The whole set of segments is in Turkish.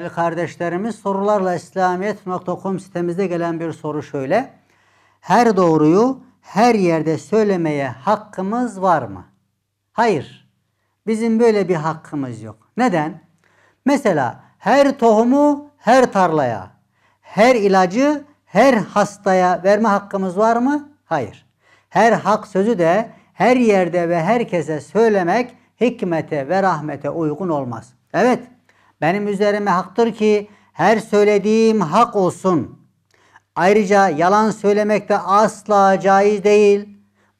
değerli kardeşlerimiz sorularla İslamiyet.com sitemizde gelen bir soru şöyle. Her doğruyu her yerde söylemeye hakkımız var mı? Hayır. Bizim böyle bir hakkımız yok. Neden? Mesela her tohumu her tarlaya, her ilacı her hastaya verme hakkımız var mı? Hayır. Her hak sözü de her yerde ve herkese söylemek hikmete ve rahmete uygun olmaz. Evet benim üzerime haktır ki her söylediğim hak olsun. Ayrıca yalan söylemek de asla caiz değil.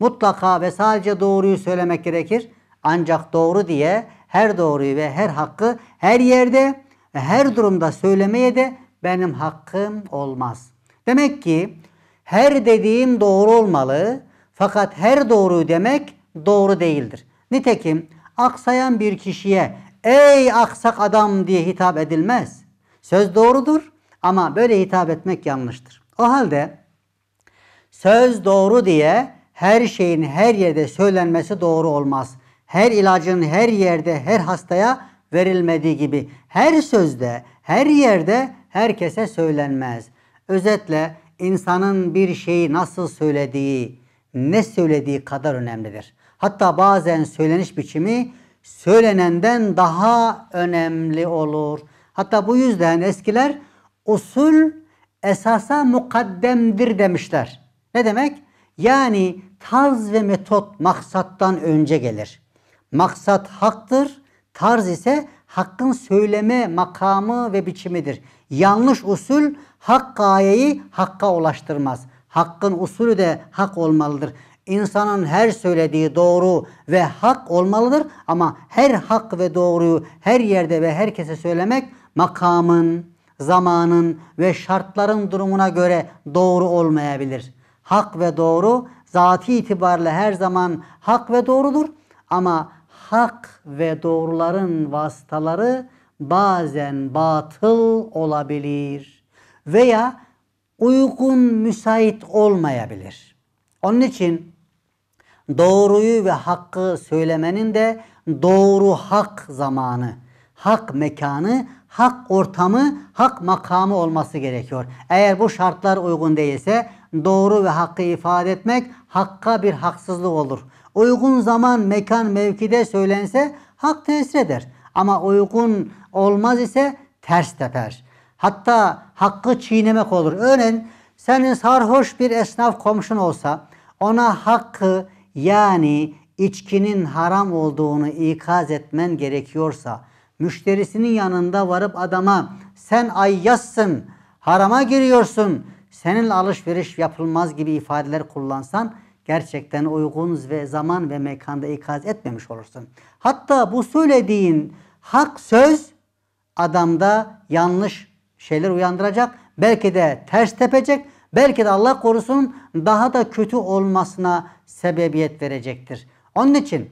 Mutlaka ve sadece doğruyu söylemek gerekir. Ancak doğru diye her doğruyu ve her hakkı her yerde ve her durumda söylemeye de benim hakkım olmaz. Demek ki her dediğim doğru olmalı fakat her doğruyu demek doğru değildir. Nitekim aksayan bir kişiye ey aksak adam diye hitap edilmez. Söz doğrudur ama böyle hitap etmek yanlıştır. O halde söz doğru diye her şeyin her yerde söylenmesi doğru olmaz. Her ilacın her yerde her hastaya verilmediği gibi her sözde her yerde herkese söylenmez. Özetle insanın bir şeyi nasıl söylediği, ne söylediği kadar önemlidir. Hatta bazen söyleniş biçimi söylenenden daha önemli olur. Hatta bu yüzden eskiler usul esasa mukaddemdir demişler. Ne demek? Yani tarz ve metot maksattan önce gelir. Maksat haktır, tarz ise hakkın söyleme makamı ve biçimidir. Yanlış usul hak gayeyi hakka ulaştırmaz. Hakkın usulü de hak olmalıdır. İnsanın her söylediği doğru ve hak olmalıdır ama her hak ve doğruyu her yerde ve herkese söylemek makamın, zamanın ve şartların durumuna göre doğru olmayabilir. Hak ve doğru zati itibariyle her zaman hak ve doğrudur ama hak ve doğruların vasıtaları bazen batıl olabilir veya uygun müsait olmayabilir. Onun için doğruyu ve hakkı söylemenin de doğru hak zamanı, hak mekanı, hak ortamı, hak makamı olması gerekiyor. Eğer bu şartlar uygun değilse doğru ve hakkı ifade etmek hakka bir haksızlık olur. Uygun zaman, mekan, mevkide söylense hak tesir eder. Ama uygun olmaz ise ters teper. Hatta hakkı çiğnemek olur. Örneğin senin sarhoş bir esnaf komşun olsa ona hakkı yani içkinin haram olduğunu ikaz etmen gerekiyorsa müşterisinin yanında varıp adama sen ayyazsın, harama giriyorsun, seninle alışveriş yapılmaz gibi ifadeler kullansan gerçekten uygun ve zaman ve mekanda ikaz etmemiş olursun. Hatta bu söylediğin hak söz adamda yanlış şeyler uyandıracak belki de ters tepecek, belki de Allah korusun daha da kötü olmasına sebebiyet verecektir. Onun için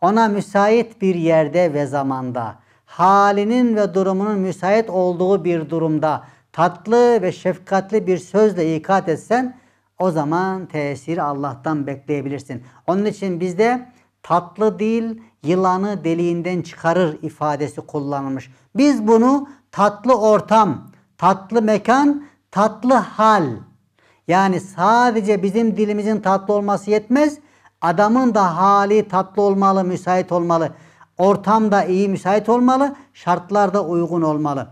ona müsait bir yerde ve zamanda, halinin ve durumunun müsait olduğu bir durumda tatlı ve şefkatli bir sözle ikat etsen o zaman tesiri Allah'tan bekleyebilirsin. Onun için bizde tatlı değil yılanı deliğinden çıkarır ifadesi kullanılmış. Biz bunu tatlı ortam, Tatlı mekan, tatlı hal. Yani sadece bizim dilimizin tatlı olması yetmez. Adamın da hali tatlı olmalı, müsait olmalı. Ortam da iyi müsait olmalı, şartlar da uygun olmalı.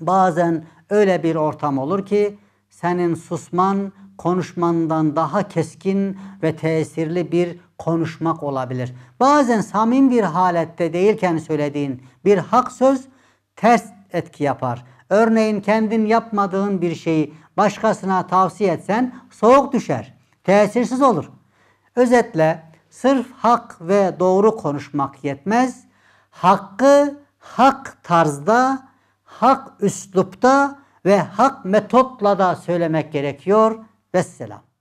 Bazen öyle bir ortam olur ki senin susman konuşmandan daha keskin ve tesirli bir konuşmak olabilir. Bazen samim bir halette değilken söylediğin bir hak söz ters etki yapar. Örneğin kendin yapmadığın bir şeyi başkasına tavsiye etsen soğuk düşer, tesirsiz olur. Özetle sırf hak ve doğru konuşmak yetmez. Hakkı hak tarzda, hak üslupta ve hak metotla da söylemek gerekiyor. Vesselam.